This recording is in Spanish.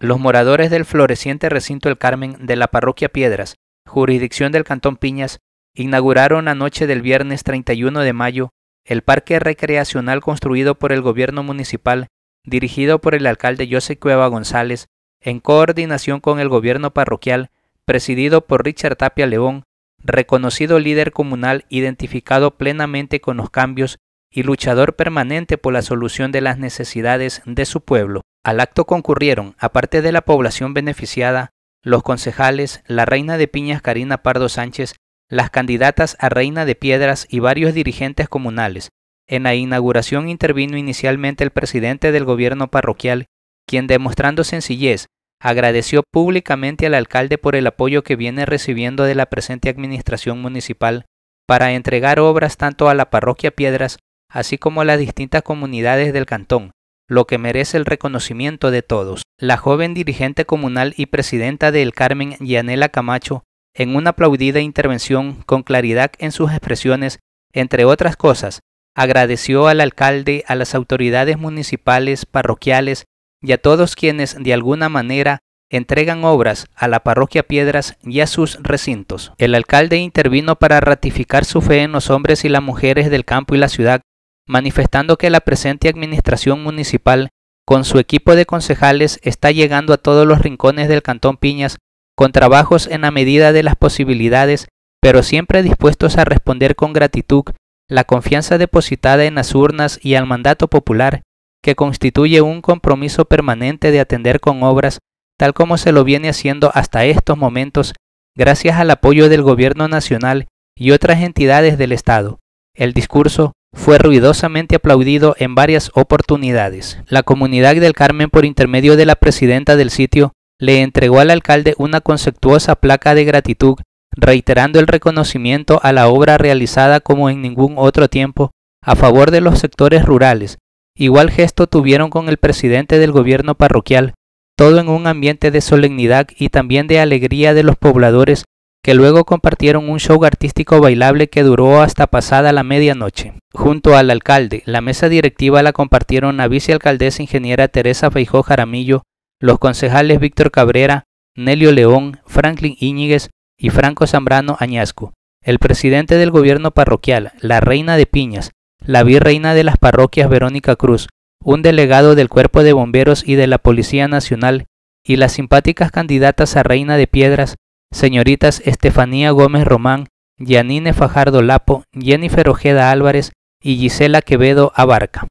Los moradores del floreciente recinto El Carmen de la parroquia Piedras, jurisdicción del Cantón Piñas, inauguraron anoche del viernes 31 de mayo el parque recreacional construido por el gobierno municipal, dirigido por el alcalde José Cueva González, en coordinación con el gobierno parroquial, presidido por Richard Tapia León, reconocido líder comunal identificado plenamente con los cambios y luchador permanente por la solución de las necesidades de su pueblo. Al acto concurrieron, aparte de la población beneficiada, los concejales, la reina de Piñas Karina Pardo Sánchez, las candidatas a reina de Piedras y varios dirigentes comunales. En la inauguración intervino inicialmente el presidente del gobierno parroquial, quien demostrando sencillez, agradeció públicamente al alcalde por el apoyo que viene recibiendo de la presente administración municipal para entregar obras tanto a la parroquia Piedras así como las distintas comunidades del cantón, lo que merece el reconocimiento de todos. La joven dirigente comunal y presidenta del Carmen, Yanela Camacho, en una aplaudida intervención con claridad en sus expresiones, entre otras cosas, agradeció al alcalde, a las autoridades municipales, parroquiales y a todos quienes de alguna manera entregan obras a la parroquia Piedras y a sus recintos. El alcalde intervino para ratificar su fe en los hombres y las mujeres del campo y la ciudad manifestando que la presente administración municipal, con su equipo de concejales, está llegando a todos los rincones del Cantón Piñas con trabajos en la medida de las posibilidades, pero siempre dispuestos a responder con gratitud la confianza depositada en las urnas y al mandato popular, que constituye un compromiso permanente de atender con obras, tal como se lo viene haciendo hasta estos momentos, gracias al apoyo del Gobierno Nacional y otras entidades del Estado. El discurso fue ruidosamente aplaudido en varias oportunidades. La comunidad del Carmen, por intermedio de la presidenta del sitio, le entregó al alcalde una conceptuosa placa de gratitud, reiterando el reconocimiento a la obra realizada como en ningún otro tiempo a favor de los sectores rurales. Igual gesto tuvieron con el presidente del gobierno parroquial, todo en un ambiente de solemnidad y también de alegría de los pobladores que luego compartieron un show artístico bailable que duró hasta pasada la medianoche. Junto al alcalde, la mesa directiva la compartieron la vicealcaldesa ingeniera Teresa Feijó Jaramillo, los concejales Víctor Cabrera, Nelio León, Franklin Íñiguez y Franco Zambrano Añasco, el presidente del gobierno parroquial, la reina de Piñas, la virreina de las parroquias Verónica Cruz, un delegado del Cuerpo de Bomberos y de la Policía Nacional, y las simpáticas candidatas a Reina de Piedras señoritas Estefanía Gómez Román, Yanine Fajardo Lapo, Jennifer Ojeda Álvarez y Gisela Quevedo Abarca.